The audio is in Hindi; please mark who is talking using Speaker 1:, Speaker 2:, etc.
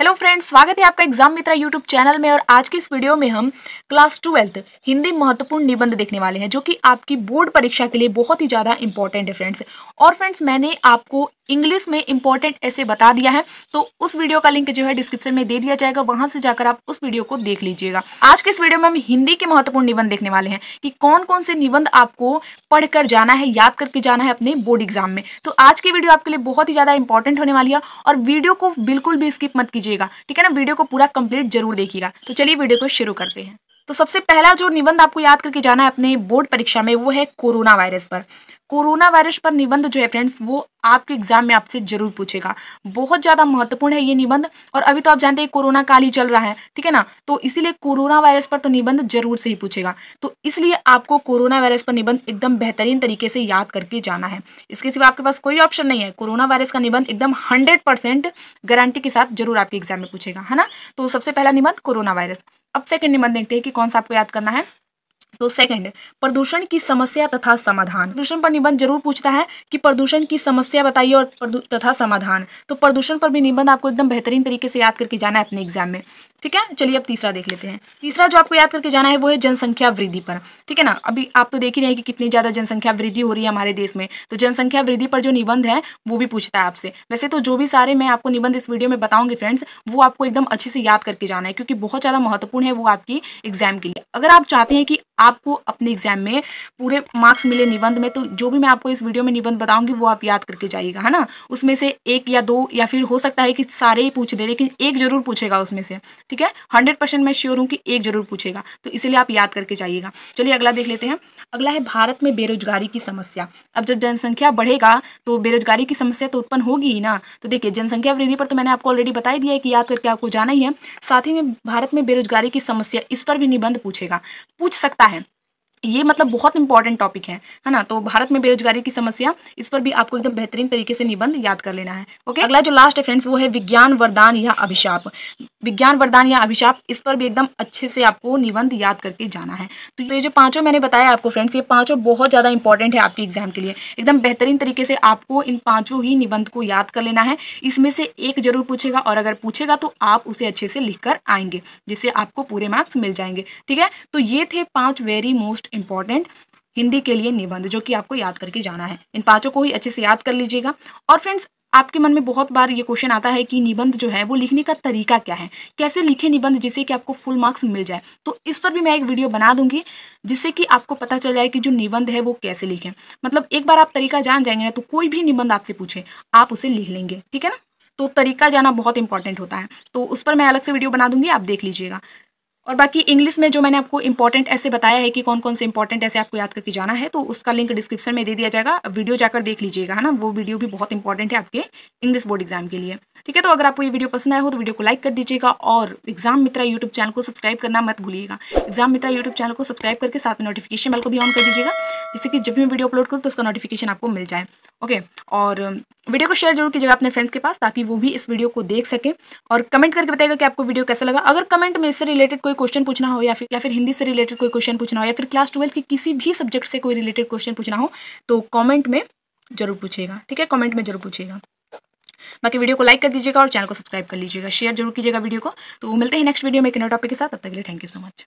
Speaker 1: हेलो फ्रेंड्स स्वागत है आपका एग्जाम मित्रा यूट्यूब चैनल में और आज के इस वीडियो में हम क्लास ट्वेल्थ हिंदी महत्वपूर्ण निबंध देखने वाले हैं जो कि आपकी बोर्ड परीक्षा के लिए बहुत ही ज़्यादा इंपॉर्टेंट है फ्रेंड्स और फ्रेंड्स मैंने आपको इंग्लिश में इंपॉर्टेंट ऐसे बता दिया है तो उस वीडियो का लिंक जो है डिस्क्रिप्शन में दे दिया जाएगा वहां से जाकर आप उस वीडियो को देख लीजिएगा आज के इस वीडियो में हम हिंदी के महत्वपूर्ण निबंध देखने वाले हैं कि कौन कौन से निबंध आपको पढ़कर जाना है याद करके जाना है अपने बोर्ड एग्जाम में तो आज की वीडियो आपके लिए बहुत ही ज़्यादा इंपॉर्टेंट होने वाली है और वीडियो को बिल्कुल भी स्किप मत कीजिए कीजिएगा ठीक है ना वीडियो को पूरा कंप्लीट जरूर देखिएगा तो चलिए वीडियो को शुरू करते हैं तो सबसे पहला जो निबंध आपको याद करके जाना है अपने बोर्ड परीक्षा में वो है कोरोना वायरस पर कोरोना वायरस पर निबंध जो है फ्रेंड्स वो आपके एग्जाम में आपसे जरूर पूछेगा बहुत ज़्यादा महत्वपूर्ण है ये निबंध और अभी तो आप जानते हैं कोरोना काल ही चल रहा है ठीक है ना तो इसीलिए कोरोना वायरस पर तो निबंध जरूर से ही पूछेगा तो इसलिए आपको कोरोना वायरस पर निबंध एकदम बेहतरीन तरीके से याद करके जाना है इसके सिवा आपके पास कोई ऑप्शन नहीं है कोरोना वायरस का निबंध एकदम हंड्रेड गारंटी के साथ जरूर आपके एग्जाम में पूछेगा है ना तो सबसे पहला निबंध कोरोना वायरस अब सेकेंड निबंध देखते हैं कि कौन सा आपको याद करना है तो सेकंड प्रदूषण की समस्या तथा समाधान प्रदूषण पर निबंध जरूर पूछता है कि प्रदूषण की समस्या बताइए और तथा समाधान तो प्रदूषण पर भी निबंध आपको एकदम बेहतरीन तरीके से याद करके जाना है अपने एग्जाम में ठीक है चलिए अब तीसरा देख लेते हैं तीसरा जो आपको याद करके जाना है वो है जनसंख्या वृद्धि पर ठीक है ना अभी आप तो देख ही रहे हैं कि कितनी ज़्यादा जनसंख्या वृद्धि हो रही है हमारे देश में तो जनसंख्या वृद्धि पर जो निबंध है वो भी पूछता है आपसे वैसे तो जो भी सारे मैं आपको निबंध इस वीडियो में बताऊंगी फ्रेंड्स वो आपको एकदम अच्छे से याद करके जाना है क्योंकि बहुत ज़्यादा महत्वपूर्ण है वो आपकी एग्जाम के लिए अगर आप चाहते हैं कि आपको अपने एग्जाम में पूरे मार्क्स मिले निबंध में तो जो भी मैं आपको इस वीडियो में निबंध बताऊंगी वो आप याद करके जाइएगा है ना उसमें से एक या दो या फिर हो सकता है कि सारे ही पूछ दे लेकिन एक जरूर पूछेगा उसमें से ठीक है हंड्रेड परसेंट मैं श्योर हूँ कि एक जरूर पूछेगा तो इसलिए आप याद करके जाइएगा चलिए अगला देख लेते हैं अगला है भारत में बेरोजगारी की समस्या अब जब जनसंख्या बढ़ेगा तो बेरोजगारी की समस्या तो उत्पन्न होगी ही ना तो देखिए जनसंख्या वृद्धि पर तो मैंने आपको ऑलरेडी बता ही दिया है कि याद करके आपको जाना ही है साथ ही में भारत में बेरोजगारी की समस्या इस पर भी निबंध पूछेगा पूछ सकता है ये मतलब बहुत इंपॉर्टेंट टॉपिक है है ना तो भारत में बेरोजगारी की समस्या इस पर भी आपको एकदम बेहतरीन तरीके से निबंध याद कर लेना है ओके अगला जो लास्ट है फ्रेंड्स वो है विज्ञान वरदान या अभिशाप विज्ञान वरदान या अभिशाप इस पर भी एकदम अच्छे से आपको निबंध याद करके जाना है तो ये जो पांचों मैंने बताया आपको फ्रेंड्स ये पांचों बहुत ज़्यादा इंपॉर्टेंट है आपके एग्जाम के लिए एकदम बेहतरीन तरीके से आपको इन पांचों ही निबंध को याद कर लेना है इसमें से एक जरूर पूछेगा और अगर पूछेगा तो आप उसे अच्छे से लिख आएंगे जिससे आपको पूरे मार्क्स मिल जाएंगे ठीक है तो ये थे पाँच वेरी मोस्ट इंपॉर्टेंट हिंदी के लिए निबंध जो कि आपको याद करके जाना है इन पांचों को ही अच्छे से याद कर लीजिएगा और फ्रेंड्स आपके मन में बहुत बार ये क्वेश्चन आता है कि निबंध जो है वो लिखने का तरीका क्या है कैसे लिखे निबंध जिससे कि आपको फुल मार्क्स मिल जाए तो इस पर भी मैं एक वीडियो बना दूंगी जिससे कि आपको पता चल जाए कि जो निबंध है वो कैसे लिखें मतलब एक बार आप तरीका जान जाएंगे ना तो कोई भी निबंध आपसे पूछे आप उसे लिख लेंगे ठीक है ना तो तरीका जाना बहुत इंपॉर्टेंट होता है तो उस पर मैं अलग से वीडियो बना दूंगी आप देख लीजिएगा और बाकी इंग्लिश में जो मैंने आपको इंपॉर्टेंट ऐसे बताया है कि कौन कौन से इंपॉर्टेंट ऐसे आपको याद करके जाना है तो उसका लिंक डिस्क्रिप्शन में दे दिया जाएगा वीडियो जाकर देख लीजिएगा है ना वो वीडियो भी बहुत इंपॉर्टेंट है आपके इंग्लिश बोर्ड एग्जाम के लिए ठीक है तो अगर आपको ये वीडियो पसंद आया हो तो वीडियो को लाइक कर दीजिएगा और एग्जाम मित्रा यूट्यूब चैनल को सब्सक्राइब करना मत भूलिएगा एग्जाम मित्रा यूट्यूब चैनल को सब्सक्राइब करके साथ में नोटिफिकेशन बल को भी ऑन कर दीजिएगा जिससे कि जब भी वीडियो अपलोड करूँ तो उसका नोटिफिकेशन आपको मिल जाए ओके और वीडियो को शेयर जरूर कीजिएगा अपने फ्रेंड्स के पास ताकि वो भी इस वीडियो को देख सकें और कमेंट करके बताएगा कि आपको वीडियो कैसा लगा अगर कमेंट में इससे रिलेटेड कोई कोई क्वेश्चन पूछना हो या फिर या फिर हिंदी से रिलेटेड कोई क्वेश्चन पूछना हो या फिर क्लास ट्वेल्थ के किसी भी सब्जेक्ट से कोई रिलेटेड क्वेश्चन पूछना हो तो कॉमेंट में जरूर पूछेगा ठीक है कॉमेंट में जरूर पूछेगा बाकी वीडियो को लाइक कर दीजिएगा और चैनल को सब्सक्राइब कर लीजिएगा शेयर जरूर कीजिएगा वीडियो को तो मिलते हैं नेक्स्ट वीडियो में एक नए टॉपिक के साथ तब तक के लिए थैंक यू सो मच